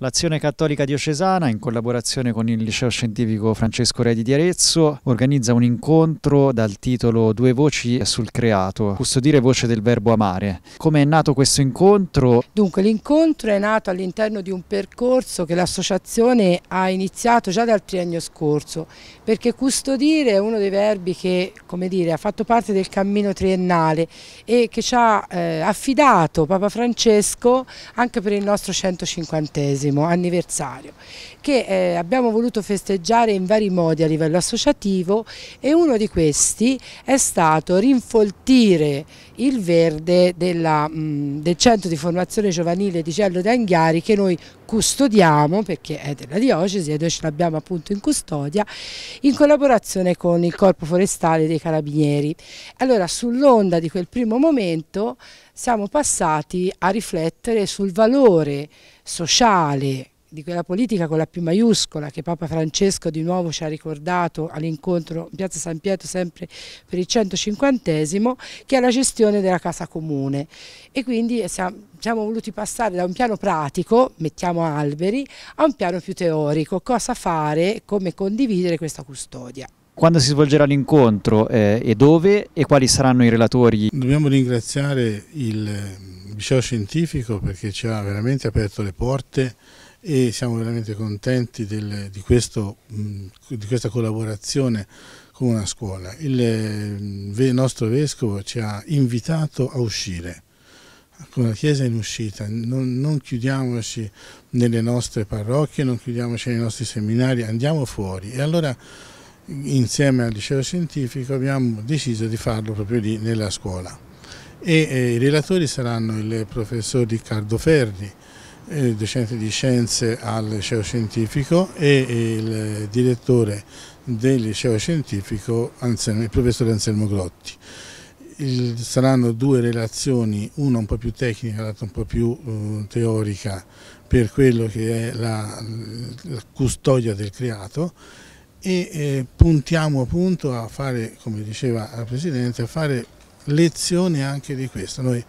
L'Azione Cattolica Diocesana, in collaborazione con il Liceo Scientifico Francesco Redi di Arezzo, organizza un incontro dal titolo Due voci sul creato, custodire voce del verbo amare. Come è nato questo incontro? Dunque, l'incontro è nato all'interno di un percorso che l'associazione ha iniziato già dal triennio scorso, perché custodire è uno dei verbi che, come dire, ha fatto parte del cammino triennale e che ci ha eh, affidato Papa Francesco anche per il nostro 150esimo anniversario che eh, abbiamo voluto festeggiare in vari modi a livello associativo e uno di questi è stato rinfoltire il verde della, mh, del centro di formazione giovanile di Cello d'Anghiari che noi custodiamo perché è della diocesi e noi ce l'abbiamo appunto in custodia in collaborazione con il corpo forestale dei carabinieri. Allora sull'onda di quel primo momento siamo passati a riflettere sul valore sociale sociale, di quella politica con la più maiuscola che Papa Francesco di nuovo ci ha ricordato all'incontro in Piazza San Pietro sempre per il 150 che è la gestione della casa comune e quindi siamo, siamo voluti passare da un piano pratico, mettiamo alberi, a un piano più teorico, cosa fare, come condividere questa custodia quando si svolgerà l'incontro eh, e dove e quali saranno i relatori? Dobbiamo ringraziare il liceo scientifico perché ci ha veramente aperto le porte e siamo veramente contenti del, di, questo, di, questa collaborazione con una scuola. Il, nostro vescovo ci ha invitato a uscire con la Chiesa in uscita, non, non, chiudiamoci nelle nostre parrocchie, non chiudiamoci nei nostri seminari, andiamo fuori. E allora insieme al liceo scientifico abbiamo deciso di farlo proprio lì nella scuola e eh, i relatori saranno il professor Riccardo Ferri, eh, docente di scienze al liceo scientifico e il direttore del liceo scientifico Anselmo, il professor Anselmo Grotti. Il, saranno due relazioni, una un po' più tecnica, l'altra un po' più eh, teorica per quello che è la, la custodia del creato e eh, puntiamo appunto a fare, come diceva la Presidente, a fare lezione anche di questo. Noi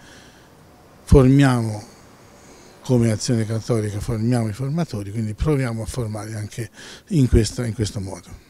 formiamo, come Azione Cattolica, formiamo i formatori, quindi proviamo a formare anche in, questa, in questo modo.